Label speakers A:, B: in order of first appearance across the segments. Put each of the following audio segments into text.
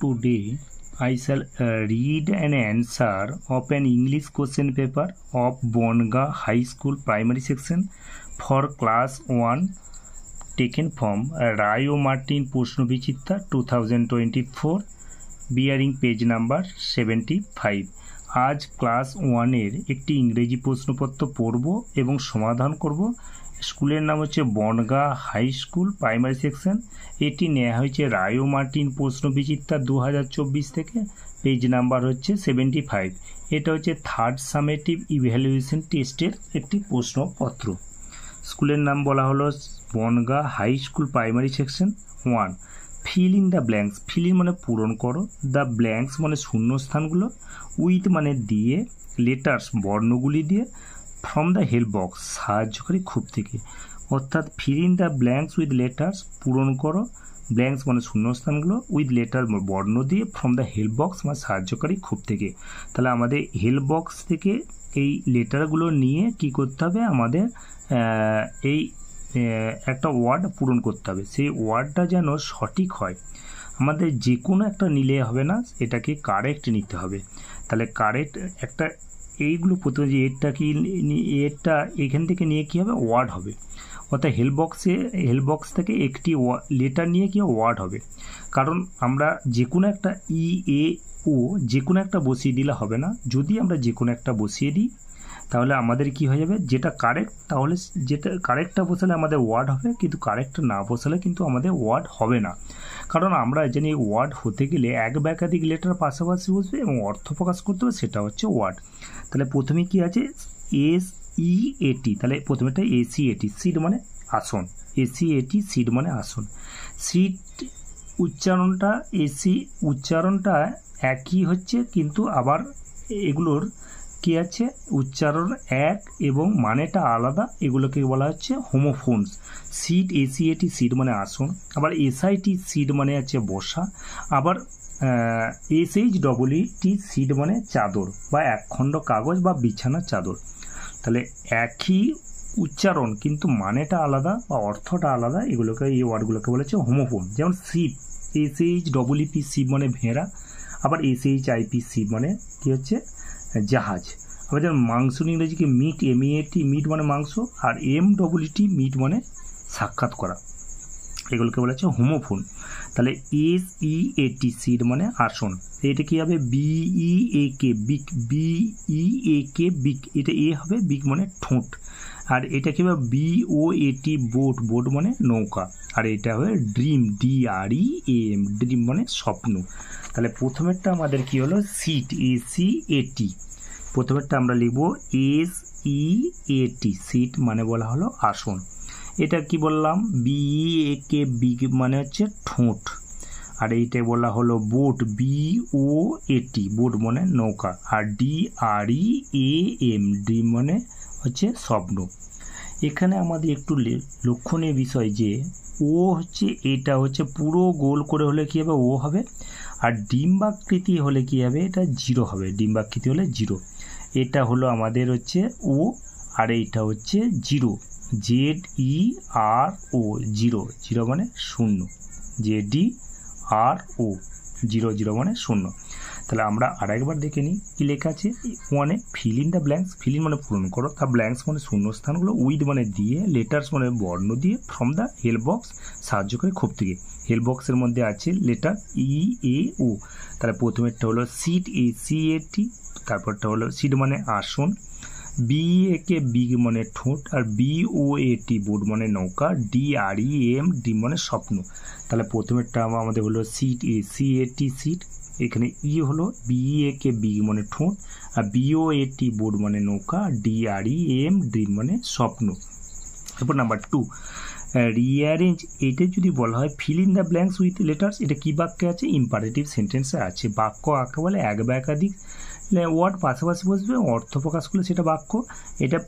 A: today I shall uh, read an answer of an English question paper of Bonga High School primary section for class 1 taken from Rayo Martin Pusnovichita 2024 bearing page number 75. Five আজ class ওয়ানের একটি ইংরেজি প্রশ্নপত্র পড়ব এবং সমাধান করব স্কুলের নাম হচ্ছে Bangaon high school primary section এটি নেওয়া হয়েছে রায়ো মার্টিন প্রশ্ন বিচিত্রা দু থেকে পেজ নাম্বার হচ্ছে সেভেন্টি ফাইভ এটা হচ্ছে থার্ড সামেটিভ ইভ্যালুয়েশন টেস্টের একটি প্রশ্নপত্র স্কুলের নাম বলা হলো Bangaon high school primary section one fill in the blanks fill in মানে পূরণ করো দ্য ব্ল্যাঙ্কস মানে শূন্যস্থানগুলো উইথ মানে দিয়ে লেটার্স বর্ণগুলি দিয়ে ফ্রম দ্য হেল্প বক্স সাহায্যকারী খুব থেকে অর্থাৎ fill in the blanks with letters পূরণ করো ব্ল্যাঙ্কস মানে শূন্যস্থানগুলো উইথ লেটার বর্ণ দিয়ে ফ্রম দ্য হেল্প বক্স মানে সাহায্যকারী খুব থেকে তাহলে আমাদের হেল্প বক্স থেকে এই লেটারগুলো নিয়ে কি করতে হবে আমাদের এই একটা ওয়ার্ড পূরণ করতে হবে সেই ওয়ার্ডটা যেন সঠিক হয় আমাদের যে কোনো একটা নিলে হবে না এটাকে কারেক্ট নিতে হবে তাহলে কারেক্ট একটা এইগুলো প্রথমে যে এরটা কি এরটা এখান থেকে নিয়ে কী হবে ওয়ার্ড হবে অর্থাৎ হেলবক্সে হেলবক্স থেকে একটি লেটার নিয়ে কি ওয়ার্ড হবে কারণ আমরা যে কোনো একটা ই এ ও যে কোনো একটা বসিয়ে দিলে হবে না যদি আমরা যে কোনো একটা বসিয়ে দিই তাহলে আমাদের কি হয়ে যাবে যেটা কারেক্ট তাহলে যেটা কারেক্টটা বসালে আমাদের ওয়ার্ড হবে কিন্তু কারেক্ট না বসালে কিন্তু আমাদের ওয়ার্ড হবে না কারণ আমরা জানি ওয়ার্ড হতে গেলে এক বা একাধিক লেটার পাশাপাশি বসবে এবং অর্থ প্রকাশ করতে হবে সেটা হচ্ছে ওয়ার্ড তাহলে প্রথমে কি আছে এস ই এটি তাহলে প্রথমেটা এসি এটি সিট মানে আসন এসি এটি সিট মানে আসন সিট উচ্চারণটা এসি উচ্চারণটা একই হচ্ছে কিন্তু আবার এগুলোর কি আছে উচ্চারণ এক এবং মানেটা আলাদা এগুলোকে বলা হচ্ছে হোমোফোনস সিট এসিএটি সিট মানে আসন আবার এসআইটি সিট মানে হচ্ছে বসা আবার এসএইচ ডবল ইটি সিট মানে চাদর বা একখণ্ড কাগজ বা বিছানার চাদর তাহলে একই উচ্চারণ কিন্তু মানেটা আলাদা বা অর্থটা আলাদা এগুলোকে এই ওয়ার্ডগুলোকে বলেছে হোমোফোন যেমন sheep S H double E P sheep মানে ভেড়া আবার এসএইচ আইপি সিপ মানে কী হচ্ছে জাহাজ আমাদের মাংস ইংরেজিকে মিট এম টি মিট মানে মাংস আর এম ডব্লিউটি মিট মানে সাক্ষাৎ করা এগুলোকে বলা হচ্ছে হোমোফোন তাহলে এস ই এ টি সিট মানে আসন এটা কী হবে বিই এ কে বিক বিই এ কে বিক এটা এ হবে বিক মানে ঠোঁট আর এটা কী হবে B O A T boat boat মানে নৌকা আর এটা হবে dream D R E M dream মানে স্বপ্ন তাহলে প্রথমেরটা আমাদের কি হলো সিট এ সি এটি প্রথমেরটা আমরা লিখব এস ই এটি সিট মানে বলা হলো আসন এটা কি বললাম বি এ কে বি মানে হচ্ছে ঠোঁট আর এইটা বলা হলো বোট বি ও এটি বোট মানে নৌকা আর D R E A M D মানে হচ্ছে স্বপ্ন এখানে আমাদের একটু লক্ষণীয় বিষয় যে ও হচ্ছে এটা হচ্ছে পুরো গোল করে হলে কী হবে ও হবে আর ডিম্বাকৃতি হলে কী হবে এটা জিরো হবে ডিম্বাকৃতি হলে জিরো এটা হলো আমাদের হচ্ছে ও আর এইটা হচ্ছে zero Z E R O zero zero মানে শূন্য Z E R O zero zero মানে শূন্য তাহলে আমরা আর একবার দেখে নিই কী লেখা আছে ওয়ানে fill in the blanks fill in মানে পূরণ করো তা ব্ল্যাঙ্কস মানে শূন্যস্থানগুলো উইথ মানে দিয়ে লেটার্স মানে বর্ণ দিয়ে ফ্রম দ্য হেল্প বক্স সাহায্য করে খোপ থেকে হেল বক্সের মধ্যে আছে লেটার ই এ ও তাহলে প্রথমেরটা হলো সিট এ সি এ টি তারপরটা হলো সিট মানে আসন বি এ কে বিগ মানে ঠোঁট আর B O A T board মানে নৌকা D R E M D মানে স্বপ্ন তাহলে প্রথমেরটা আমাদের হলো seat A C A T seat এখানে ই e হলো বি এ কে বি মানে ঠোঁট আর বিও এ টি বোর্ড মানে নৌকা D R E M D মানে স্বপ্ন তারপর নাম্বার টু রিয়ারেঞ্জ এটা যদি বলা হয় fill in the blanks with letters এটা কী বাক্যে আছে ইম্পারেটিভ সেন্টেন্সে আছে বাক্য আঁকা বলে এক বা একাধিক ওয়ার্ড মানে পাশাপাশি বসবে অর্থ প্রকাশ করলে সেটা বাক্য এটা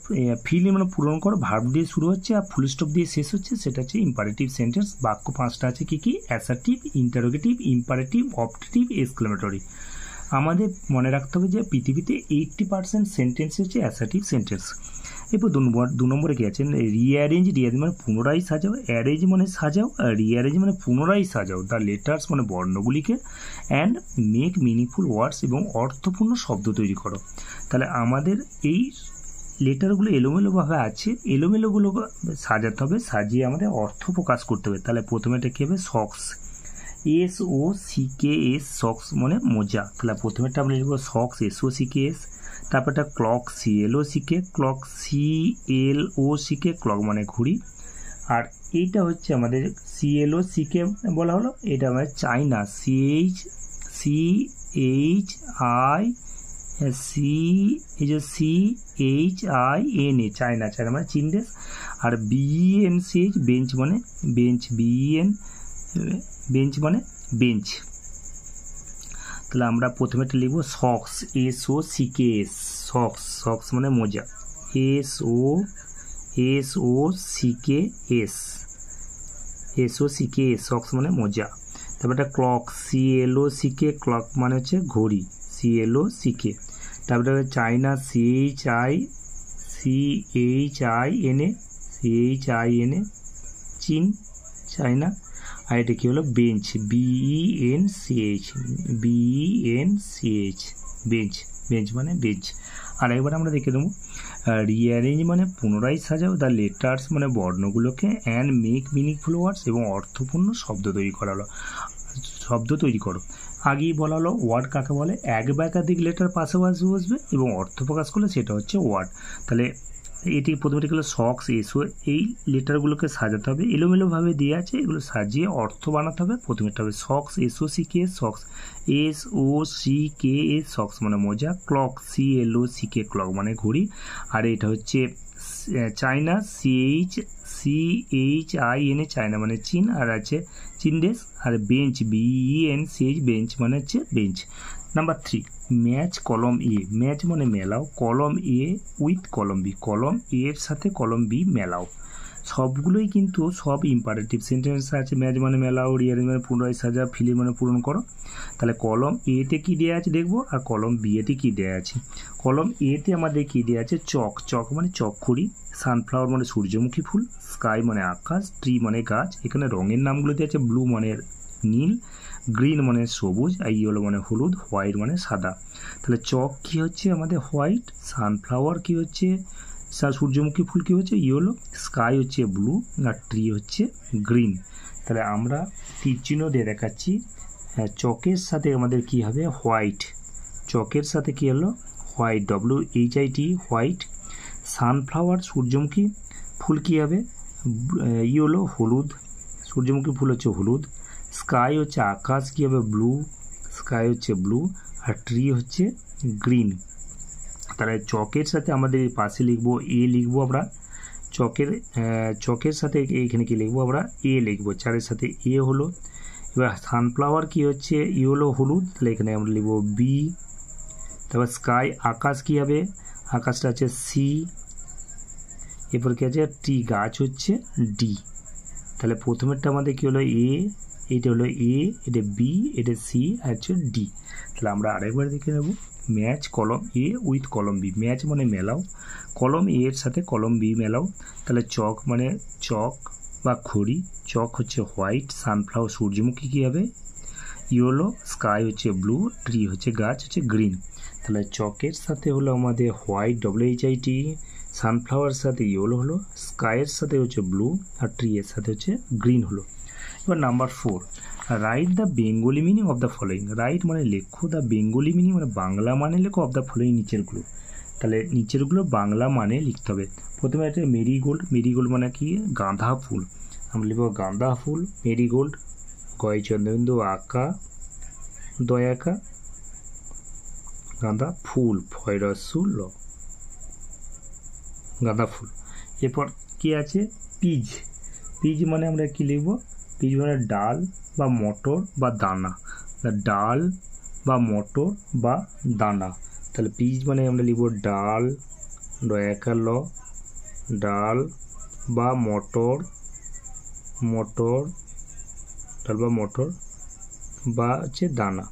A: ফিল মানে পূরণ করো ভার্ব দিয়ে শুরু হচ্ছে আর ফুল স্টপ দিয়ে শেষ হচ্ছে সেটা হচ্ছে ইম্পারেটিভ সেন্টেন্স বাক্য পাঁচটা আছে কী কী assertive interrogative imperative optative exclamatory আমাদের মনে রাখতে হবে যে পৃথিবীতে এইটটি পার্সেন্ট সেন্টেন্স হচ্ছে অ্যাসার্টিভ সেন্টেন্স এরপর দু নম্বরে কী আছে রিঅ্যারেঞ্জ রিঅ্যারেঞ্জ মানে পুনরায় সাজাও অ্যারেঞ্জ মানে সাজাও আর রিঅ্যারেঞ্জ মানে পুনরায় সাজাও দ্য লেটার্স মানে বর্ণগুলিকে অ্যান্ড মেক মিনিংফুল ওয়ার্ডস এবং অর্থপূর্ণ শব্দ তৈরি করো তাহলে আমাদের এই লেটারগুলো এলোমেলোভাবে আছে এলোমেলোগুলো সাজাতে হবে সাজিয়ে আমাদের অর্থ প্রকাশ করতে হবে তাহলে এটা কী হবে socks S O C K S socks মানে মোজা তাহলে প্রথমেরটা আমরা লিখবো socks S O C K S তারপরটা clock C L O C clock C L O C K clock মানে ঘুড়ি আর এইটা হচ্ছে আমাদের সি এল ও সি বলা হলো এটা আমাদের China C H C H I C এই যে C H I N A China China মানে চীন দেশ আর বিএন সি এইচ বেঞ্চ মানে বেঞ্চ বিএন বেঞ্চ মানে বেঞ্চ তাহলে আমরা প্রথমে একটা লিখব socks S O C K S socks socks মানে মোজা S O S O C K S S O C K S socks মানে মোজা তারপর একটা clock C L O C K clock মানে হচ্ছে ঘড়ি সি এল ও সিকে তারপরে China C H I C H I এনে এ সি এইচ আই এনে চীন চাইনা আর এটা কী হলো bench B E N C H B E N C H bench bench মানে বেঞ্চ আর একবার আমরা দেখে দেবো রিঅ্যারেঞ্জ মানে পুনরায় সাজাও দ্য লেটার্স মানে বর্ণগুলোকে অ্যান্ড মেক মিনিংফুল ওয়ার্ডস এবং অর্থপূর্ণ শব্দ তৈরি করা হলো শব্দ তৈরি করো আগেই বলা হলো ওয়ার্ড কাকে বলে এক বা একাধিক লেটার পাশাপাশি বসবে এবং অর্থ প্রকাশ করলে সেটা হচ্ছে ওয়ার্ড তাহলে এটি প্রথমে গেলো সক্স এসো এই লেটারগুলোকে সাজাতে হবে এলোমেলোভাবে দিয়ে আছে এগুলো সাজিয়ে অর্থ বানাতে হবে প্রথমেটা হবে socks S O C K socks S O C K A socks মানে মজা clock C L O C K clock মানে ঘড়ি আর এটা হচ্ছে China C H H I N A China মানে চীন আর আছে চিনদেশ আর bench B N N C H bench মানে হচ্ছে bench number three match column এ ম্যাচ মানে মেলাও কলম এ উইথ কলম বি কলম এ এর সাথে কলম বি মেলাও সবগুলোই কিন্তু সব ইম্পারেটিভ সেন্টেন্স আছে ম্যাচ মানে মেলাও রিয়ারিং মানে পুনরায় সাজা ফিলি মানে পূরণ করো তাহলে কলম এতে কী দেওয়া আছে দেখবো আর কলম বিয়েতে কী দেওয়া আছে কলম এতে আমাদের কী দেওয়া আছে চক চক মানে চকখড়ি সানফ্লাওয়ার মানে সূর্যমুখী ফুল স্কাই মানে আকাশ ট্রি মানে গাছ এখানে রঙের নামগুলো দেওয়া আছে ব্লু মানে নীল গ্রিন মানে সবুজ আর ইয়েলো মানে হলুদ হোয়াইট মানে সাদা তাহলে চক কী হচ্ছে আমাদের হোয়াইট সানফ্লাওয়ার কী হচ্ছে সূর্যমুখী ফুল কী হচ্ছে ইয়েলো স্কাই হচ্ছে ব্লু আর ট্রি হচ্ছে গ্রিন তাহলে আমরা তীরচিহ্ন দিয়ে দেখাচ্ছি হ্যাঁ, চকের সাথে আমাদের কি হবে হোয়াইট চকের সাথে কী হলো white W H I T white sunflower সূর্যমুখী ফুল কী হবে ইয়েলো হলুদ সূর্যমুখী ফুল হচ্ছে হলুদ স্কাই ও চা আকাশ কি হবে ব্লু স্কাই হচ্ছে ব্লু আর ট্রি হচ্ছে গ্রিন তাহলে চৌকেতে সাথে আমাদের পাশে লিখবো এ লিখবো আমরা চৌকেতে চৌকেতে সাথে কি এখানে লিখবো আমরা এ লিখবো চা এর সাথে এ হলো এবার সানফ্লাওয়ার কি হচ্ছে ইয়েলো হলুদ লিখতে আমরা লিখবো বি তারপর স্কাই আকাশ কি হবে আকাশটা হচ্ছে সি এবারে কি আছে টি গাছ হচ্ছে ডি তাহলে প্রথমটা আমাদের কি হলো এ এটা হলো এ এটা বি এটা সি আর হচ্ছে ডি তাহলে আমরা আরেকবার দেখে নেব match column A with column B match মানে মেলাও কলম এ এর সাথে কলম বি মেলাও তাহলে চক মানে চক বা খড়ি চক হচ্ছে হোয়াইট সানফ্লাওয়ার সূর্যমুখী কী হবে ইয়েলো স্কাই হচ্ছে ব্লু ট্রি হচ্ছে গাছ হচ্ছে গ্রিন তাহলে চকের সাথে হলো আমাদের হোয়াইট ডব্লিউএইচআইটি সানফ্লাওয়ার সাথে ইয়েলো হলো স্কাইয়ের সাথে হচ্ছে ব্লু আর ট্রি এর সাথে হচ্ছে গ্রিন হলো এবার number four write the Bengali meaning of the following write মানে লেখো দ্য বেঙ্গলি মিনিং মানে বাংলা মানে লেখো অফ দ্য ফলোয়িং নিচেরগুলো তাহলে নিচেরগুলো বাংলা মানে লিখতে হবে প্রথমে একটা মেরিগোল্ড মেরিগোল্ড মানে কি গাঁধা ফুল আমরা লিখব গাঁদা ফুল মেরিগোল্ড গয় আঁকা দয়াকা গাঁদা ফুল ফয়রসুল গাঁদা ফুল এরপর কি আছে পিজ পিজ মানে আমরা কি লিখব পিচ মানে ডাল বা মটর বা দানা ডাল বা মটর বা দানা তাহলে পিচ মানে আমরা লিখব ডাল ডয়াকাল ডাল বা মটর মটর ডাল বা মটর বা হচ্ছে দানা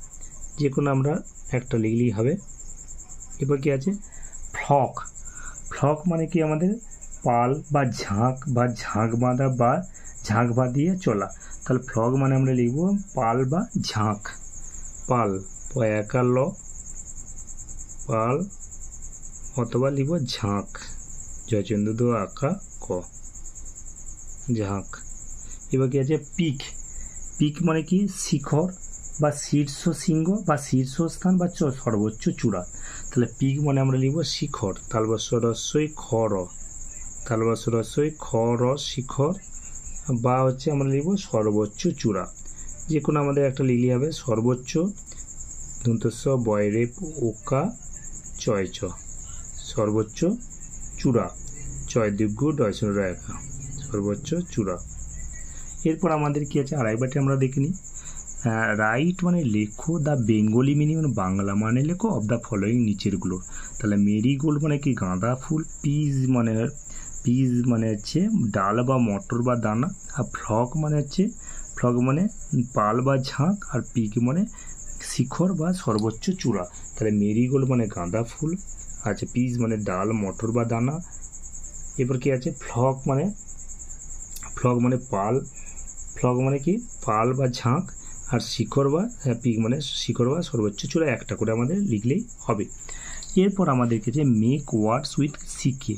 A: যে কোনো আমরা একটা লিখলেই হবে এবার কি আছে ফ্লক ফ্লক মানে কি আমাদের পাল বা ঝাঁক বা ঝাঁক বাঁধা বা ঝাঁক বা দিয়ে চলা তাহলে ফ্লগ মানে আমরা লিখব পাল বা ঝাঁক পাল একা ল পাল অথবা লিখব ঝাঁক জয়চন্দ্র দু আঁকা ক ঝাঁক এবার কি আছে পিক পিক মানে কি শিখর বা শীর্ষ সিংহ বা শীর্ষস্থান বা সর্বোচ্চ চূড়া তাহলে পিক মানে আমরা লিখব শিখর তালবস্ব রস্যই খর তালবস্ব রস্যই খর শিখর বা হচ্ছে আমরা লিখব সর্বোচ্চ চূড়া যে কোনো আমাদের একটা লিখি হবে সর্বোচ্চ দন্তস্ব বয়রে ওকা চয় চ সর্বোচ্চ চূড়া চয় দিগ্গু ডয়সন রায়কা একা সর্বোচ্চ চূড়া এরপর আমাদের কী আছে আড়াইবারটি আমরা দেখে নিই রাইট মানে লেখো দ্য বেঙ্গলি মিনি মানে বাংলা মানে লেখো অব দ্য ফলোয়িং নিচেরগুলো তাহলে মেরিগোল্ড মানে কি গাঁদা ফুল পিস মানে পিস মানে হচ্ছে ডাল বা মটর বা দানা আর ফ্লক মানে হচ্ছে ফ্লক মানে পাল বা ঝাঁক আর পিক মানে শিখর বা সর্বোচ্চ চূড়া তাহলে মেরিগোল্ড মানে গাঁদা ফুল আছে পিস মানে ডাল মটর বা দানা এরপর কি আছে ফ্লক মানে ফ্লক মানে পাল ফ্লক মানে কি পাল বা ঝাঁক আর শিখর বা হ্যাঁ, পিক মানে শিখর বা সর্বোচ্চ চূড়া একটা করে আমাদের লিখলেই হবে এরপর আমাদেরকে যে make words with C K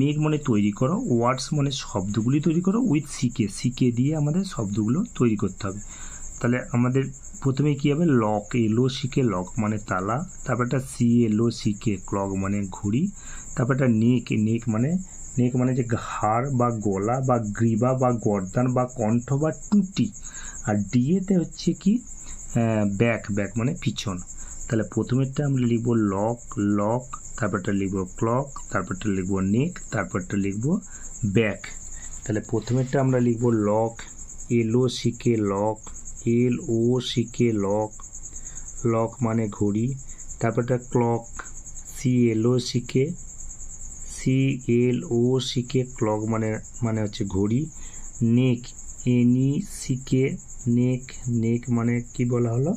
A: make মানে তৈরি করো ওয়ার্ডস মানে শব্দগুলি তৈরি করো উইথ সিকে সিকে দিয়ে আমাদের শব্দগুলো তৈরি করতে হবে তাহলে আমাদের প্রথমে কী হবে লক এলো শিকে লক মানে তালা তারপর একটা সি এলো শিকে ক্লক মানে ঘুড়ি তারপর একটা নেক নেক মানে নেক মানে যে ঘাড় বা গলা বা গ্রীবা বা গর্দান বা কণ্ঠ বা টুটি আর ডিএতে হচ্ছে কি ব্যাক ব্যাক মানে পিছন তাহলে প্রথমেরটা আমরা লিখব লক লক তারপরটা লিখবো ক্লক তারপরটা লিখবো নেক তারপরটা লিখবো ব্যাক তাহলে প্রথমেরটা আমরা লিখবো lock L O C K lock L O C K lock lock মানে ঘড়ি তারপরটা clock C L O C K C L O C K clock মানে মানে হচ্ছে ঘড়ি নেক এনই সিকে নেক নেক মানে কি বলা হলো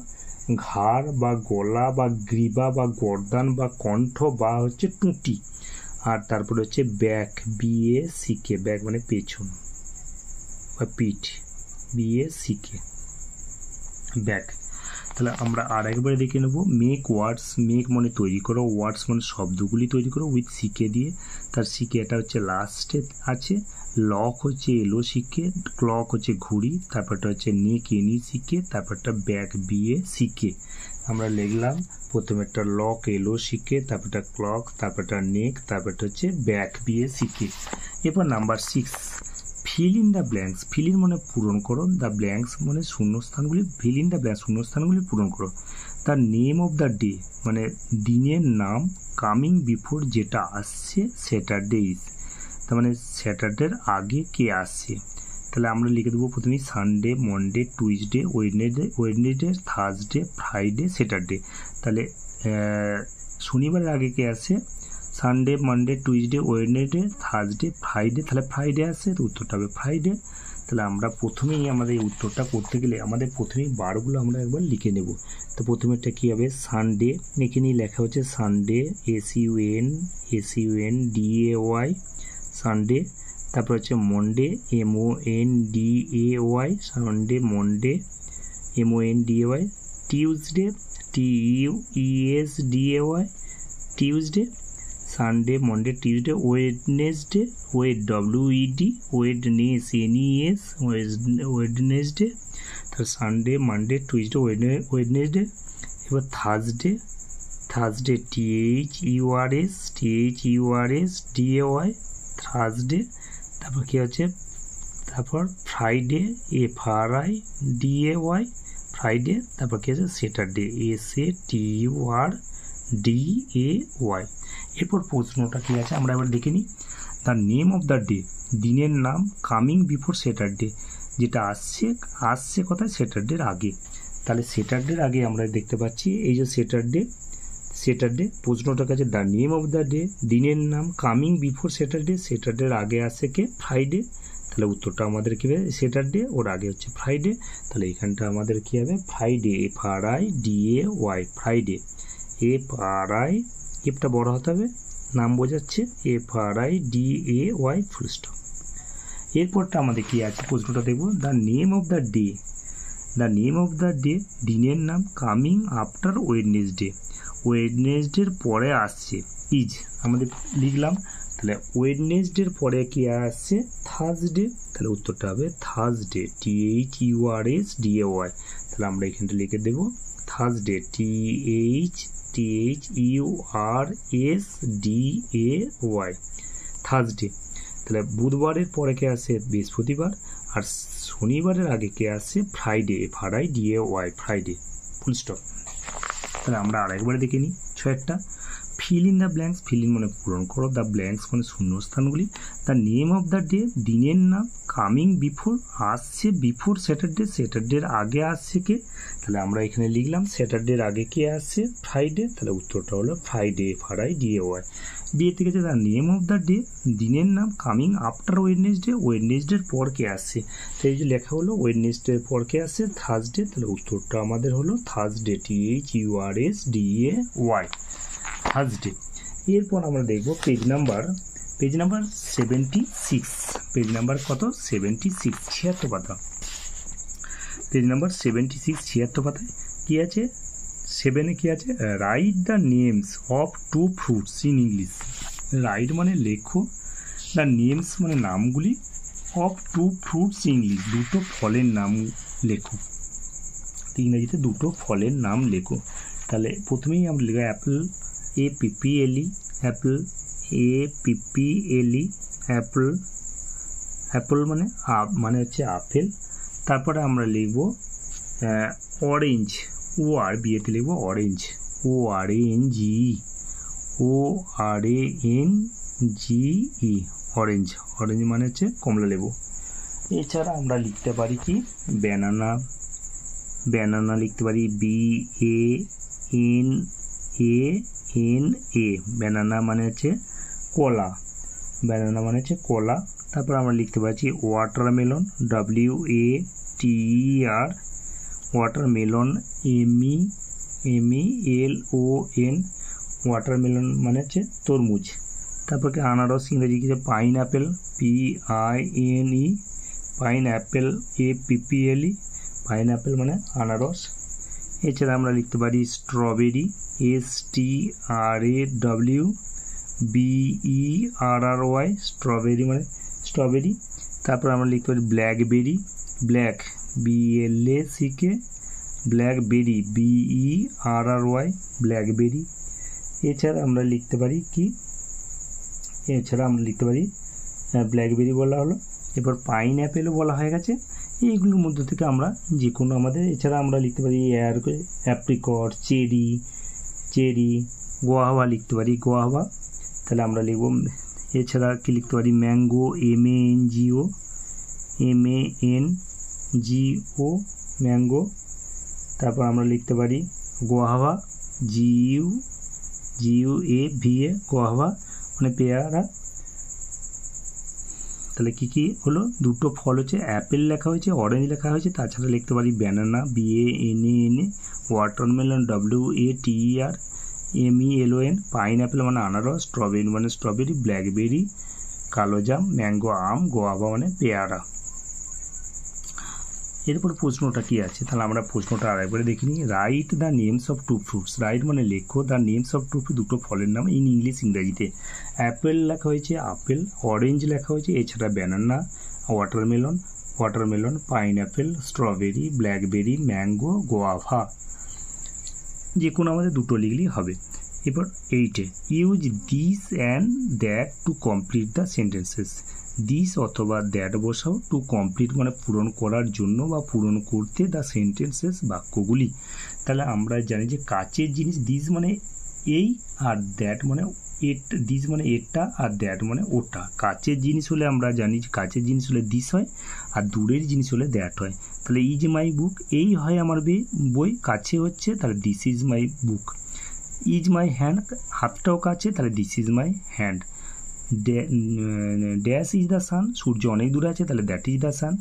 A: ঘাড় বা গলা বা গ্রীবা বা গর্দান বা কণ্ঠ বা হচ্ছে টুটি আর তারপরে হচ্ছে ব্যাক বিএ সিকে ব্যাক মানে পেছন বা পিঠ বিএ সিকে ব্যাক তাহলে আমরা আর একবারে দেখে নেব মেক ওয়ার্ডস মেক মানে তৈরি করো ওয়ার্ডস মানে শব্দগুলি তৈরি করো উইথ সিকে দিয়ে তার সিকে এটা হচ্ছে লাস্টে আছে লক হচ্ছে এলো শিখে ক্লক হচ্ছে ঘুড়ি তারপরটা হচ্ছে নেক এনি শিখে তারপরটা ব্যাক বিয়ে শিখে আমরা লিখলাম প্রথমে একটা লক এলো শিখে তারপরটা ক্লক তারপরটা নেক তারপরটা হচ্ছে ব্যাক বিয়ে শিখে এরপর number six fill in the blanks fill in মানে পূরণ করো দ্য ব্ল্যাঙ্কস মানে শূন্যস্থানগুলি ফিল ইন দ্য ব্ল্যাঙ্ক শূন্যস্থানগুলি পূরণ করো the name of the day মানে দিনের নাম কামিং বিফোর যেটা আসছে সেটা ডেইজ তার মানে স্যাটারডের আগে কে আসছে তাহলে আমরা লিখে দেবো প্রথমে Sunday Monday Tuesday Wednesday Wednesday Thursday Friday Saturday তাহলে শনিবারের আগে কে আসে Sunday Monday Tuesday Wednesday Thursday Friday তাহলে ফ্রাইডে আসে তো উত্তরটা হবে ফ্রাইডে তাহলে আমরা প্রথমেই আমাদের এই উত্তরটা করতে গেলে আমাদের প্রথমেই বারগুলো আমরা একবার লিখে নেব তো প্রথমেরটা কী হবে সানডে এখানেই লেখা হচ্ছে Sunday S U N S U N D A Y Sunday তারপর হচ্ছে Monday M O N D A Y Sunday Monday M O N D A Y Tuesday T U E S D A Y Tuesday Sunday Monday Tuesday Wednesday Wed W D Wednes N E S Wednesday তারপর Sunday Monday Tuesday Wednesday এবার Thursday Thursday R S D A D A Y Thursday তারপর কী হচ্ছে তারপর Friday F R I D A Y Friday তারপর কী আছে Saturday S A T U R D A Y এরপর প্রশ্নটা কী আছে আমরা এবার দেখে নিই the name of the day দিনের নাম কামিং বিফোর স্যাটারডে যেটা আসছে আসছে কোথায় স্যাটারডের আগে তাহলে স্যাটারডের আগে আমরা দেখতে পাচ্ছি এই যে স্যাটারডে স্যাটারডে প্রশ্নটা কাছে the name of the day দিনের নাম কামিং বিফোর স্যাটারডে স্যাটারডের আগে আসে কে ফ্রাইডে তাহলে উত্তরটা আমাদের কী হবে স্যাটারডে ওর আগে হচ্ছে ফ্রাইডে তাহলে এখানটা আমাদের কী হবে Friday F R I D A Y Friday F R I এফটা বড় হতে হবে নাম বোঝাচ্ছে F R I D A Y full stop এরপরটা আমাদের কী আছে প্রশ্নটা দেখব the name of the day the name of the day দিনের নাম কামিং আফটার ওয়েডনেসডে ওয়েডনেসডের পরে আসছে ইজ আমাদের লিখলাম তাহলে ওয়েডনেসডের পরে কি আসছে থার্সডে তাহলে উত্তরটা হবে Thursday T H U R S D A Y তাহলে আমরা এখানটা লিখে দেব Thursday T H T H U R S D A Y Thursday তাহলে বুধবারের পরে কে আসে বৃহস্পতিবার আর শনিবারের আগে কে আসছে Friday Fri D A Y Friday full stop তাহলে আমরা আরেকবার দেখে নিই ছয়েরটা fill in the blanks fill in মানে পূরণ করো দ্য ব্ল্যাঙ্কস মানে শূন্যস্থানগুলি the name of the day দিনের নাম কামিং বিফোর আসছে বিফোর স্যাটারডে স্যাটারডের আগে আসছে কে তাহলে আমরা এখানে লিখলাম স্যাটারডের আগে কে আসছে ফ্রাইডে তাহলে উত্তরটা হলো ফ্রাইডে ফারাই ডিএ ওয়াই বিয়ে থেকে গেছে the name of the day দিনের নাম কামিং আফটার ওয়েডনেসডে ওয়েডনেসডের পর কে আসছে তো এই যে লেখা হলো ওয়েডনেসডের পর কে আসছে থার্সডে তাহলে উত্তরটা আমাদের হলো Thursday T H U R S D A Y Thursday এরপর আমরা দেখব page number page number seventy six page number কত সেভেন্টি সিক্স ছিয়াত্তর পাতা পেজ নাম্বার সেভেন্টি সিক্স ছিয়াত্তর পাতায় কী আছে সেভেনে কী আছে write the names of two fruits in English write মানে লেখো দ্য নেমস মানে নামগুলি অফ টু ফ্রুটস ইংলিশ দুটো ফলের নাম লেখো ইংরেজিতে দুটো ফলের নাম লেখো তাহলে প্রথমেই আমরা লেখা apple A P P apple A P P L E apple apple মানে আপ মানে হচ্ছে আপেল তারপরে আমরা লিখব অরেঞ্জ ও আর বিয়েতে লিখব orange O R N G E O R A N G E orange orange মানে হচ্ছে কমলা লেবু এছাড়া আমরা লিখতে পারি কি ব্যানানা ব্যানানা লিখতে পারি B A N A N A banana মানে হচ্ছে কলা ব্যানানা মানে হচ্ছে কলা তারপর আমরা লিখতে পারছি watermelon W A T R watermelon M E M E L O N watermelon মানে হচ্ছে তরমুজ তারপরে আনারস ইংরেজি কিছু pineapple P I N E pineapple A P P L E pineapple মানে আনারস এছাড়া আমরা লিখতে পারি strawberry S T R A W B E R R Y strawberry মানে স্ট্রবেরি তারপর আমরা লিখতে পারি blackberry black B L A C K blackberry B E R R Y blackberry এছাড়া আমরা লিখতে পারি কি এছাড়া আমরা লিখতে পারি ব্ল্যাকবেরি বলা হলো এরপর পাইন অ্যাপেলও বলা হয়ে গেছে এইগুলোর মধ্যে থেকে আমরা যে কোনো আমাদের এছাড়া আমরা লিখতে পারি এয়ার অ্যাপ্রিকট চেরি চেরি গোয়াহাওয়া লিখতে পারি গোয়াহাওয়া তাহলে আমরা লিখব এছাড়া কি লিখতে পারি mango M A N G O M A N G O mango তারপর আমরা লিখতে পারি গোয়াহাওয়া জিউ জিউ এ ভি এ গোয়াহাওয়া মানে পেয়ারা তাহলে কি কি হলো দুটো ফল হচ্ছে অ্যাপেল লেখা হয়েছে অরেঞ্জ লেখা হয়েছে তাছাড়া লিখতে পারি banana A N A N A watermelon W A T R M E L N pineapple মানে আনারস স্ট্রবেরি মানে স্ট্রবেরি ব্ল্যাকবেরি কালোজাম ম্যাঙ্গো আম গোয়াবা মানে পেয়ারা এরপর প্রশ্নটা কি আছে তাহলে আমরা প্রশ্নটা আরেকবারে দেখি নিই write the names of two fruits write মানে লেখো the names of two fruit দুটো ফলের নাম ইন ইংলিশ ইংরাজিতে অ্যাপেল লেখা হয়েছে আপেল অরেঞ্জ লেখা হয়েছে এছাড়া banana watermelon watermelon pineapple strawberry blackberry mango guava যে কোনো আমাদের দুটো লিখলেই হবে এবার এইটে use this and that to complete the sentences this অথবা দ্যাট বসাও টু কমপ্লিট মানে পূরণ করার জন্য বা পূরণ করতে দ্য সেন্টেন্সেস বাক্যগুলি তাহলে আমরা জানি যে কাচের জিনিস দিস মানে এই আর দ্যাট মানে এট দিস মানে এটা আর দ্যাট মানে ওটা কাছের জিনিস হলে আমরা জানি যে কাছের জিনিস হলে দিস হয় আর দূরের জিনিস হলে দ্যাট হয় তাহলে ইজ মাই বুক এই হয় আমার বই কাছে হচ্ছে তাহলে this is my book is my hand হাতটাও কাছে তাহলে this is my hand dash is the sun সূর্য অনেক দূরে আছে তাহলে that is the sun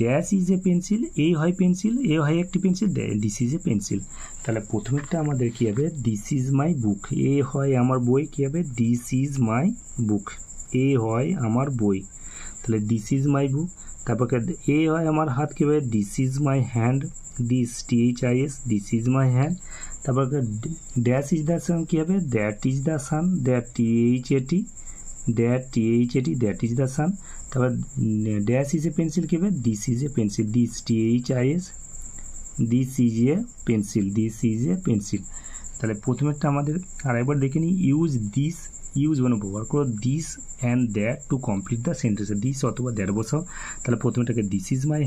A: dash is a pencil এই হয় পেন্সিল এ হয় একটি pencil this is a pencil তাহলে প্রথমেরটা আমাদের কী হবে দিস ইজ মাই বুক এ হয় আমার বই কী হবে দিস ইজ মাই বুক এ হয় আমার বই তাহলে দিস ইজ মাই বুক তারপরে এ হয় আমার হাত কী হবে this is my hand this T H I S this is my hand তারপর ড্যাশ ইজ দ্য সান কী হবে that is the sun that T H A T that T H A T that is the sun তাহলে দিস ইজ এ পেন্সিল কিবে this is a pencil d i s t h i s d i s i s a pencil d i s i s a pencil তাহলে প্রথম এটা আমাদের আরেকবার দেখেনি use this use মানে ব্যবহার করো this and that to complete the sentence this অথবা দ্যাট বসাও তাহলে প্রথমে এটাকে this is my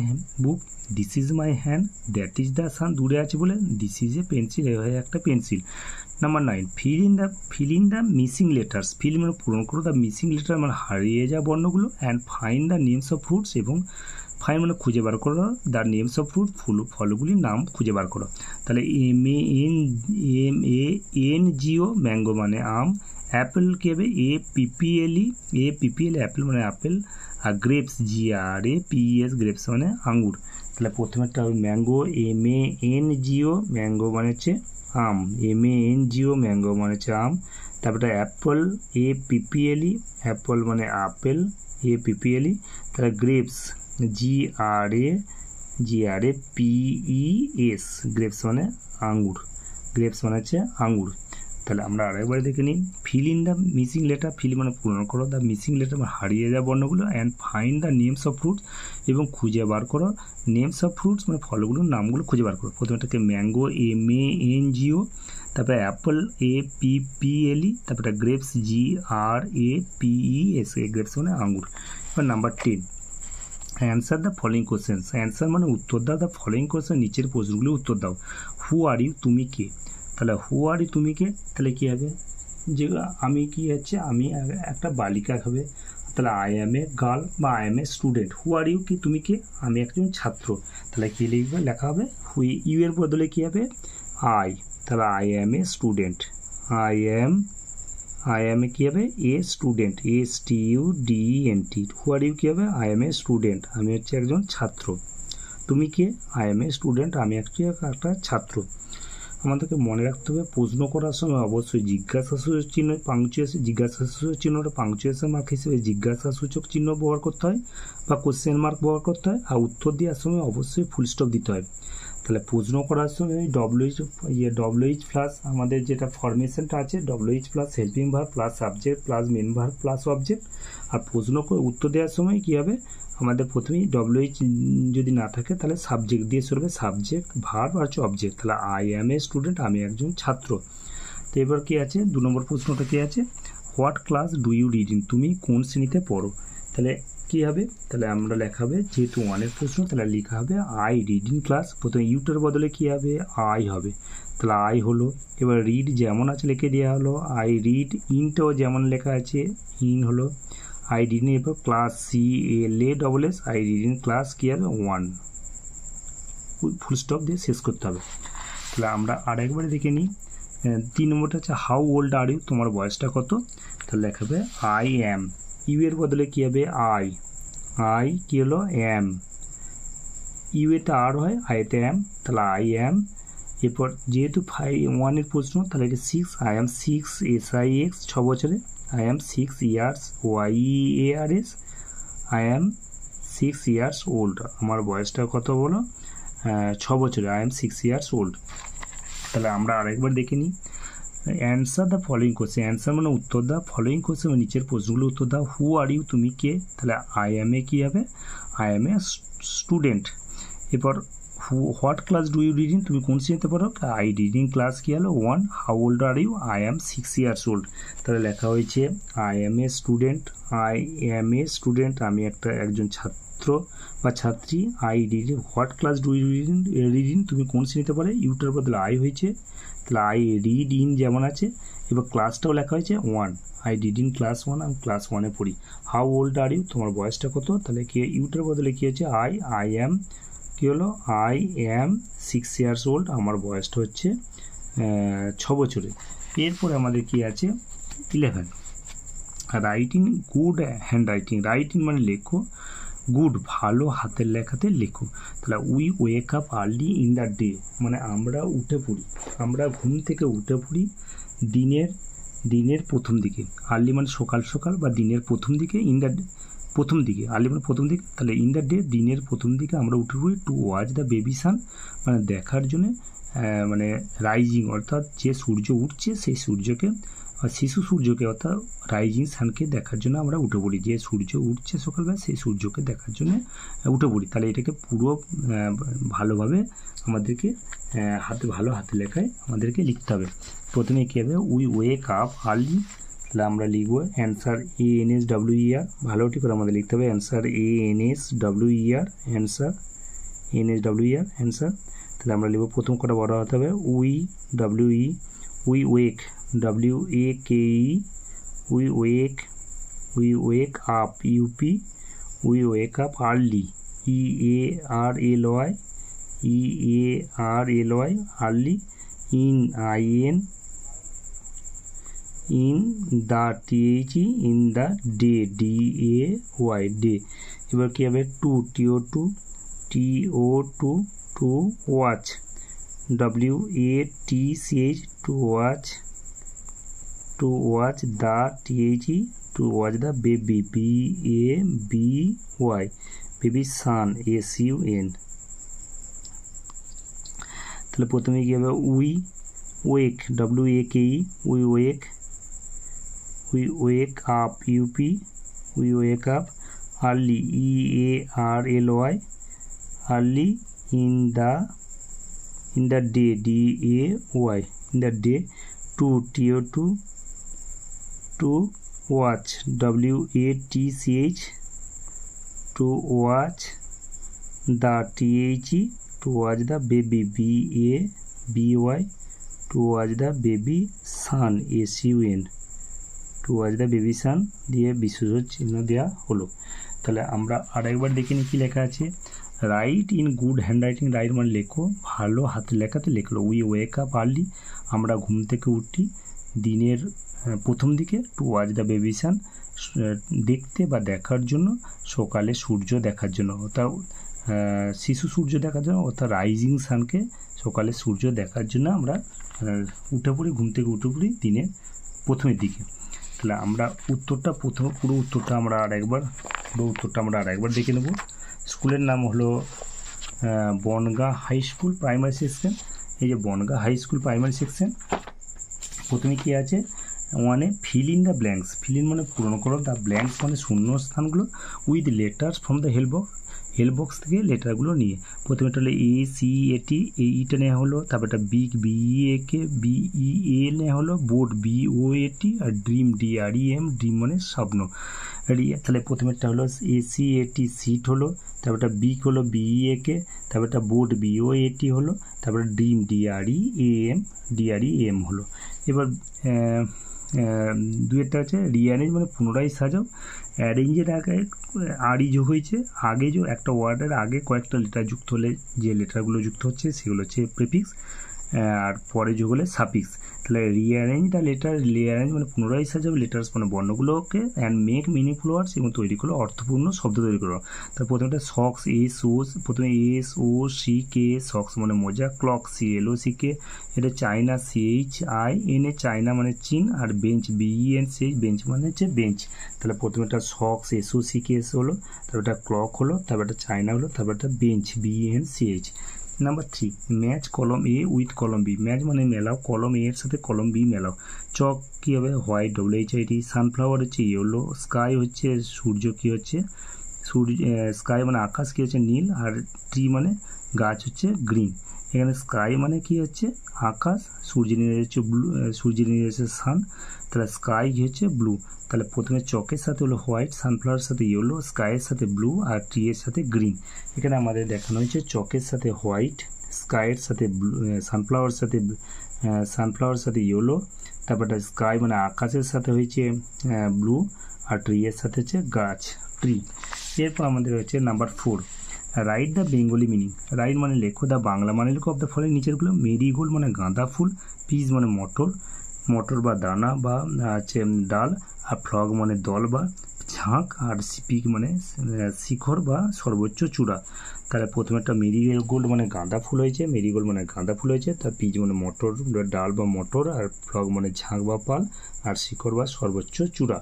A: book this is my hand that is the sun দূরে আছে বলে দিস ইজ এ পেন্সিল এ হয় একটা pencil number nine fill in the fill in the missing letters fill মানে পূরণ করো দ্য মিসিং লেটার মানে হারিয়ে যাওয়া বর্ণগুলো and fine the names of fruits এবং ফাইন মানে খুঁজে বার করো দ্য নেমস অফ ফ্রুট ফুল ফলগুলির নাম খুঁজে বার করো তাহলে M A N M A N G O mango মানে আম অ্যাপেল কী e, e, মানে e মানে হবে A P P L E A P P L apple মানে আপেল আর grapes G R A P S grapes মানে আঙুর তাহলে প্রথমে একটা হবে mango M A N G O mango মানে হচ্ছে আম M A N G O mango মানে হচ্ছে আম তারপরে অ্যাপল এ পিপিএলই অ্যাপল মানে আপেল এ পিপিএলই তাহলে grapes G R A G R A P E S grapes মানে আঙ্গুর গ্রেপস মানে হচ্ছে আঙ্গুর তাহলে আমরা একবার দেখে নিই fill in the missing letter fill মানে পূরণ করো দ্য মিসিং লেটার হারিয়ে যাওয়া বর্ণগুলো and fine the names of fruits এবং খুঁজে বার করো নেমস অফ ফ্রুটস মানে ফলগুলোর নামগুলো খুঁজে বার করো থাকে mango M A N G O তারপরে apple A P P L E তারপরে grapes G R A P E S A grapes মানে আঙুর এবার number ten answer the following questions answer মানে উত্তর দাও দ্য ফলোয়িং কোশ্চেন নিচের প্রশ্নগুলি উত্তর দাও হু আর ইউ তুমি কে তাহলে হু আর ইউ তুমি কে তাহলে কী হবে যে আমি কি হচ্ছে আমি একটা বালিকা হবে তাহলে আই এম এ গার্ল বা I am A student who are you কি তুমি কে আমি একজন ছাত্র তাহলে কী লিখবে লেখা হবে হুই ইউ এর বদলে কী হবে আই তাহলে I am A student I am I am a কী হবে a student S T U D N T where you কী হবে আই এম এ স্টুডেন্ট আমি হচ্ছে একজন ছাত্র তুমি কে আই এম এ স্টুডেন্ট আমি একটি একটা ছাত্র আমাদেরকে মনে রাখতে হবে প্রশ্ন করার সময় অবশ্যই জিজ্ঞাসা সূচক চিহ্ন পাংচুয়েশন জিজ্ঞাসা সূচক চিহ্নটা পাংচুয়েশন মার্ক হিসেবে জিজ্ঞাসা সূচক চিহ্ন ব্যবহার করতে হয় বা কোশ্চেন মার্ক ব্যবহার করতে হয় আর উত্তর দেওয়ার সময় অবশ্যই ফুল স্টপ দিতে হয় তাহলে প্রশ্ন করার সময় ওই ডব্লিউইচ ইয়ে ডব্লিউইচ প্লাস আমাদের যেটা ফরমেশনটা আছে W H plus helping verb plus subject plus main verb plus object আর প্রশ্ন উত্তর দেওয়ার সময় কী হবে আমাদের প্রথমেই ডব্লিউইচ যদি না থাকে তাহলে সাবজেক্ট দিয়ে শুরু হবে সাবজেক্ট ভার আর হচ্ছে অবজেক্ট তাহলে আই এম এ স্টুডেন্ট আমি একজন ছাত্র তো এবার কী আছে দু নম্বর প্রশ্নটা কী আছে what class do you read in তুমি কোন শ্রেণীতে পড়ো তাহলে কি হবে তাহলে আমরা লেখা হবে যেহেতু ওয়ানের প্রশ্ন তাহলে লেখা হবে আই রিডিং ক্লাস প্রথমে ইউটার বদলে কি হবে আই হবে তাহলে আই হলো এবার রিড যেমন আছে লিখে দেওয়া হলো আই রিড ইনটাও যেমন লেখা আছে ইন হলো আই রিডিং ইন এরপর class C L A double S I reading class কী হবে ওয়ান ফুল স্টপ দিয়ে শেষ করতে হবে তাহলে আমরা আর একবারে দেখে নিই তিন নম্বরটা হচ্ছে হাউ ওল্ড আর ইউ তোমার বয়সটা কত তাহলে লেখাবে আই অ্যাম ইউ এর বদলে কী হবে আই আই কী হলো এম ইউ এতে আর হয় আইতে এম তাহলে আই এম এরপর যেহেতু ফাইভ ওয়ানের প্রশ্ন তাহলে এটা six I am six S I X ছ বছরে I am six years Y A R S I am six years old আমার বয়সটা কত বলো ছ বছরে I am six years old তাহলে আমরা আরেকবার দেখে নিই answer the following question answer মানে উত্তর দাও ফলোয়িং মানে নিচের প্রশ্নগুলো উত্তর দাও হু আর ইউ তুমি কে তাহলে আই এম এ কী হবে আই এম এ স্টুডেন্ট এরপর who what class do you reading তুমি কোন শ্রেণীতে পড়ো আই রিডিং ক্লাস কী হলো one how old are you I am six years old তাহলে লেখা হয়েছে I am A student I am A student আমি একটা একজন ছাত্র ছাত্র বা ছাত্রী I read in what class do read in read in তুমি কোন শ্রেণীতে পড়ে ইউটার বদলে আই হয়েছে তাহলে আই রিড ইন যেমন আছে এবার ক্লাসটাও লেখা হয়েছে one I did in class one আমি ক্লাস ওয়ানে পড়ি হাউ ওল্ড আর ইউ তোমার বয়সটা কত তাহলে কি ইউটার বদলে কী হচ্ছে আই আই অ্যাম কী হলো I am six years old আমার বয়সটা হচ্ছে ছ বছরের এরপরে আমাদের কি আছে eleven writing good hand writing writing মানে লেখো গুড ভালো হাতের লেখাতে লেখো তাহলে we wake up early in the day মানে আমরা উঠে পড়ি আমরা ঘুম থেকে উঠে পড়ি দিনের দিনের প্রথম দিকে আর্লি মানে সকাল সকাল বা দিনের প্রথম দিকে ইন দ্য প্রথম দিকে আর্লি মানে প্রথম দিকে তাহলে ইন দ্য ডে দিনের প্রথম দিকে আমরা উঠে পড়ি to watch the baby sun মানে দেখার জন্যে মানে রাইজিং অর্থাৎ যে সূর্য উঠছে সেই সূর্যকে আর শিশু সূর্যকে অর্থাৎ রাইজিং সানকে দেখার জন্য আমরা উঠে পড়ি যে সূর্য উঠছে সকালবেলা সেই সূর্যকে দেখার জন্য উঠে পড়ি তাহলে এটাকে পুরো ভালোভাবে আমাদেরকে হাতে ভালো হাতে লেখায় আমাদেরকে লিখতে হবে প্রথমে কী হবে উই ওয়েক আপ আর্লি তাহলে আমরা লিখবো answer A N S W ভালো ভালোটি করে আমাদের লিখতে হবে answer A N S W E R answer N S W E R answer তাহলে আমরা লিখবো প্রথম কটা বড় হতে হবে we W E we wake W A K E उई ओएक उई ओएक आप UP we wake up early E A R L Y E A R L Y early in I N in the T H E in the day D A Y day এবার কী হবে to T O to T O to to watch W A T C H to watch to watch the T H E to watch the baby B A B Y baby sun S U N তাহলে প্রথমে কি হবে we wake W A K E we wake we wake up U P we wake up early E A R L Y early in the in the day D A Y in the day to T O to to watch W A T C H to watch the T H E to watch the baby B A B Y to watch the baby sun S U N to watch the baby sun দিয়ে বিশ্বজোর চিহ্ন দেওয়া হলো তাহলে আমরা আরেকবার দেখে নিই কী লেখা আছে write in good hand writing write মানে লেখো ভালো হাতে লেখাতে লেখলো উই ওয়েক আপ আর্লি আমরা ঘুম থেকে উঠি দিনের হ্যাঁ, প্রথম দিকে to watch the baby sun দেখতে বা দেখার জন্য সকালে সূর্য দেখার জন্য অর্থাৎ শিশু সূর্য দেখার জন্য অর্থাৎ রাইজিং সানকে সকালে সূর্য দেখার জন্য আমরা উঠে পড়ি ঘুম থেকে উঠে পড়ি দিনের প্রথমের দিকে তাহলে আমরা উত্তরটা প্রথম পুরো উত্তরটা আমরা আর একবার পুরো উত্তরটা আমরা আর একবার দেখে নেব স্কুলের নাম হলো Bangaon high school primary section এই যে Bangaon high school primary section প্রথমে কী আছে ওয়ানে fill in the blanks fill in মানে পূরণ করো দ্য ব্ল্যাঙ্কস মানে শূন্য স্থানগুলো with letters from the help help box থেকে লেটারগুলো নিয়ে প্রথমে এটা হলো এ সি এটি এ ইটা e নেওয়া হলো তারপর এটা big B A e, K B E A e, নেওয়া হলো বোট বি ও এটি আর dream D R E M dream মানে স্বপ্ন রিয়া তাহলে প্রথমেরটা হলো এ সি এটি সিট হলো তারপর এটা বিগ হলো বি এ কে তারপর এটা বোট বি ও এটি হলো তারপর dream D R E A M D R E M হলো এবার দু একটা হচ্ছে রিঅ্যারেঞ্জ মানে পুনরায় সাজাও অ্যারেঞ্জের আগে আরই যোগ হয়েছে আগে যে একটা ওয়ার্ডের আগে কয়েকটা লেটার যুক্ত হলে যে লেটারগুলো যুক্ত হচ্ছে সেগুলো হচ্ছে প্রেফিক্স আর পরে যোগ হলে সাফিক্স তাহলে রিঅ্যারেঞ্জ দ্য লেটার রিঅ্যারেঞ্জ মানে পুনরায় সাজাবে লেটার্স মানে বর্ণগুলোকে অ্যান্ড মেক মিনিংফুল ওয়ার্ডস এবং তৈরি করলো অর্থপূর্ণ শব্দ তৈরি করো তার একটা সক্স এস ও প্রথমে S O C K socks মানে মোজা clock C L O C K এটা China C H I N A China মানে চীন আর bench B N C bench মানে হচ্ছে বেঞ্চ তাহলে প্রথমে একটা socks S O C K S হলো তারপর একটা ক্লক হলো তারপর একটা চাইনা হলো তারপর একটা bench B N C H number three match column A with column B match মানে মেলাও কলম এ এর সাথে কলম বি মেলাও চক কী হবে white W H I T sunflower হচ্ছে ইয়েলো স্কাই হচ্ছে সূর্য কী হচ্ছে সূর্য স্কাই মানে আকাশ কী হচ্ছে নীল আর ট্রি মানে গাছ হচ্ছে গ্রিন এখানে স্কাই মানে কি হচ্ছে আকাশ সূর্য নিয়ে হচ্ছে ব্লু সূর্য নিয়ে যাচ্ছে সান তাহলে স্কাই কী হচ্ছে ব্লু তাহলে প্রথমে চকের সাথে হলো হোয়াইট সানফ্লাওয়ার সাথে ইয়েলো স্কাইয়ের সাথে ব্লু আর ট্রি এর সাথে গ্রিন এখানে আমাদের দেখানো হয়েছে চকের সাথে হোয়াইট স্কাইয়ের সাথে সানফ্লাওয়ার সাথে সানফ্লাওয়ার সাথে ইয়েলো তারপর স্কাই মানে আকাশের সাথে হয়েছে ব্লু আর ট্রি এর সাথে হচ্ছে গাছ ট্রি এরপর আমাদের হচ্ছে number four write the Bengali meaning write মানে লেখো দ্য বাংলা মানে লেখো অব দ্য ফলের নিচেরগুলো মেরিগোল মানে গাঁদা ফুল পিস মানে মটর মটর বা দানা বা হচ্ছে ডাল আর ফ্লগ মানে দল বা ঝাঁক আর পিক মানে শিখর বা সর্বোচ্চ চূড়া তাহলে প্রথমে একটা মেরিগোল্ড মানে গাঁদা ফুল হয়েছে মেরিগোল্ড মানে গাঁদা ফুল হয়েছে তার পিচ মানে মটর ডাল বা মটর আর ফ্লগ মানে ঝাঁক বা পাল আর শিখর বা সর্বোচ্চ চূড়া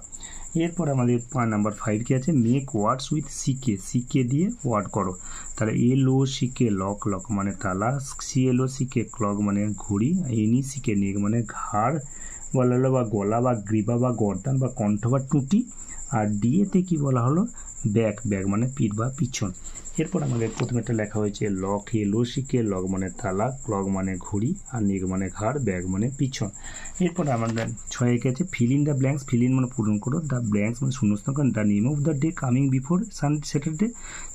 A: এরপর আমাদের নাম্বার ফাইভ কী আছে মেক ওয়ার্ডস উইথ সিকে সিকে দিয়ে ওয়ার্ড করো তাহলে এল ও সিকে লক লক মানে তালা C L O C K clock মানে ঘড়ি এনি সিকে e নেক মানে ঘাড় বলা হলো বা গলা বা গ্রীবা বা গর্দান বা কণ্ঠ বা টুটি আর ডিএতে কি বলা হলো ব্যাক ব্যাক মানে পিঠ বা পিছন এরপর আমাদের প্রথমে একটা লেখা হয়েছে লক হে লসিকে লগ মানে তালা ক্লগ মানে ঘড়ি আর নিগ মানে ঘাড় ব্যাগ মানে পিছন এরপর আমাদের ছয় একে আছে fill in the blanks fill in মানে পূরণ করো দ্য ব্ল্যাঙ্কস মানে শূন্যস্থান করেন the name of the day coming before sun Saturday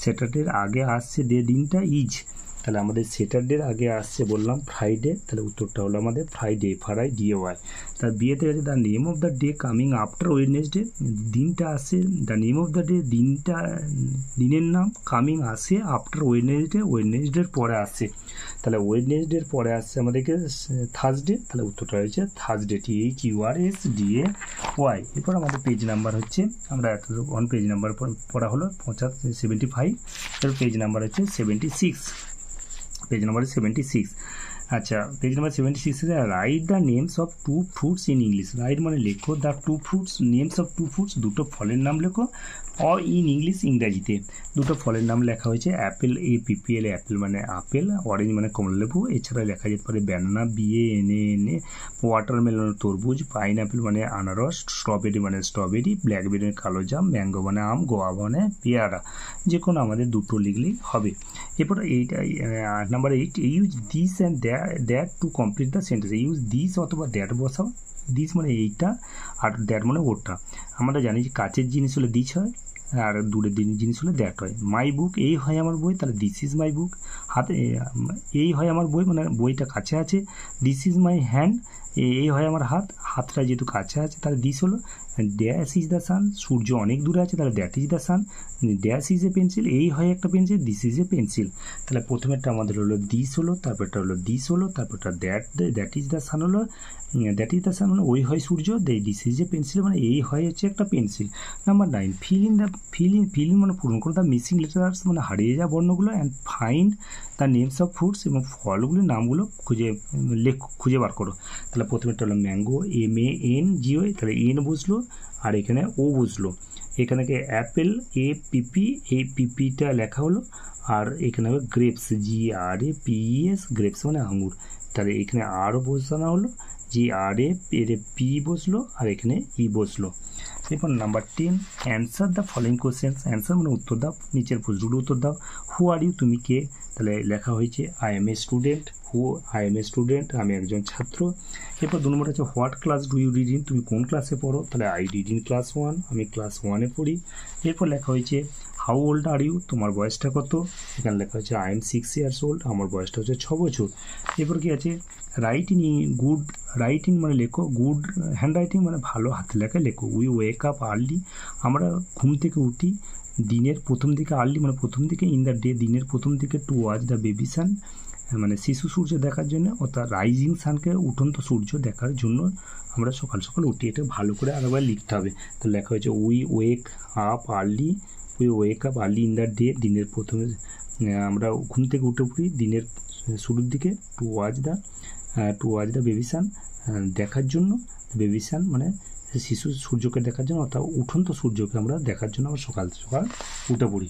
A: স্যাটারডের আগে আসছে ডে দিনটা ইজ তাহলে আমাদের স্যাটারডের আগে আসছে বললাম ফ্রাইডে তাহলে উত্তরটা হলো আমাদের ফ্রাইডে ফ্রাই ডিএ ওয়াই তার বিয়েতে গেছে the name of the day coming after Wednesday দিনটা আসে the name of the day দিনটা দিনের নাম কামিং আসে আফটার ওয়েডনেসডে ওয়েডনেসডের পরে আসে তাহলে ওয়েডনেসডের পরে আসছে আমাদেরকে থার্সডে তাহলে উত্তরটা হয়েছে Thursday T H U R S D A Y এরপর আমাদের পেজ নাম্বার হচ্ছে আমরা এত ওয়ান পেজ নাম্বার পড়া হলো পঁচাত্তর সেভেন্টি ফাইভ এর পেজ নাম্বার হচ্ছে seventy six page number seventy six আচ্ছা পেজ নাম্বার সেভেন্টি সিক্সে write the names of two fruits in English write মানে লেখো the two fruits names of two fruits দুটো ফলের নাম লেখো অ ইন ইংলিশ ইংরাজিতে দুটো ফলের নাম লেখা হয়েছে অ্যাপেল এ পিপিএল অ্যাপেল মানে আপেল অরেঞ্জ মানে কমলালেবু এছাড়া লেখা যেতে পারে banana B A N A watermelon তরবুজ পাইন অ্যাপেল মানে আনারস স্ট্রবেরি মানে স্ট্রবেরি মানে ব্ল্যাকবেরি কালো জাম ম্যাঙ্গো মানে আম গোয়া মানে পেয়ারা যে কোনো আমাদের দুটো লিখলেই হবে এরপর এইটা number eight use this and that that to complete the sentence use this অথবা দ্যাট বসাও দিস মানে এইটা আর দ্যাট মানে ওটা আমরা জানি যে কাছের জিনিস হলে দিস হয় আর দূরের জিনিস হলে দ্যাট হয় মাই বুক এই হয় আমার বই তাহলে দিস ইজ মাই বুক হাতে এই হয় আমার বই মানে বইটা কাছে আছে দিস ইজ মাই হ্যান্ড এই হয় আমার হাত হাতটা যেহেতু কাছে আছে তাহলে দিস হলো ড্যাশ ইজ দ্য সান সূর্য অনেক দূরে আছে তাহলে that is the sun dash is a pencil এই হয় একটা pencil this is a pencil তাহলে প্রথমেরটা আমাদের হলো দিস হলো তারপরটা হলো দিস হলো তারপরটা that that is the sun হলো দ্যাট ইজ দ্য সান মানে ওই হয় সূর্য দে দিস ইজ এ পেন্সিল মানে এই হয় হচ্ছে একটা pencil number nine fill in the fill in fill in মানে পূরণ করো দ্য মিসিং লেটার্স মানে হারিয়ে যাওয়া বর্ণগুলো and find the names of fruits এবং ফলগুলির নামগুলো খুঁজে লেখ খুঁজে বার করো তাহলে তাহলে প্রথমেরটা হলো mango M A N G O তাহলে এন বুঝলো আর এখানে ও বুঝলো এখানে অ্যাপেল এ পিপি এ পিপিটা লেখা হলো আর এখানে হবে grapes G R A P S grapes মানে আঙুর তাহলে এখানে আরও বোঝানো হলো জি আর এ এর পি বসলো আর এখানে ই e বসলো এরপর number ten answer the following question answer মানে উত্তর দাও নিচের প্রশ্নগুলো উত্তর দাও হু আর ইউ তুমি কে তাহলে লেখা হয়েছে I am A student who I am A student আমি একজন ছাত্র এরপর দু নম্বর হচ্ছে what class do you read in তুমি কোন ক্লাসে পড়ো তাহলে I read in class one আমি ক্লাস ওয়ানে পড়ি এরপর লেখা হয়েছে হাউ ওল্ড আর ইউ তোমার বয়সটা কত এখানে লেখা হচ্ছে I am six years old আমার বয়সটা হচ্ছে ছ বছর এরপর কি আছে রাইটিং গুড রাইটিং মানে লেখো গুড হ্যান্ড রাইটিং মানে ভালো হাতে লেখা লেখো উই ওয়েক আপ আর্লি আমরা ঘুম থেকে উঠি দিনের প্রথম দিকে আর্লি মানে প্রথম দিকে ইন দ্য ডে দিনের প্রথম দিকে to watch the baby sun মানে শিশু সূর্য দেখার জন্য অর্থাৎ রাইজিং সানকে উঠন্ত সূর্য দেখার জন্য আমরা সকাল সকাল উঠি এটা ভালো করে আরেকবার লিখতে হবে তো লেখা হয়েছে we wake up early we wake up early in the day দিনের প্রথমে আমরা ঘুম থেকে উঠে পড়ি দিনের শুরুর দিকে to watch the to watch the baby sun দেখার জন্য বেবি সান মানে শিশু সূর্যকে দেখার জন্য অর্থাৎ উঠন্ত সূর্যকে আমরা দেখার জন্য আমরা সকাল সকাল উঠে পড়ি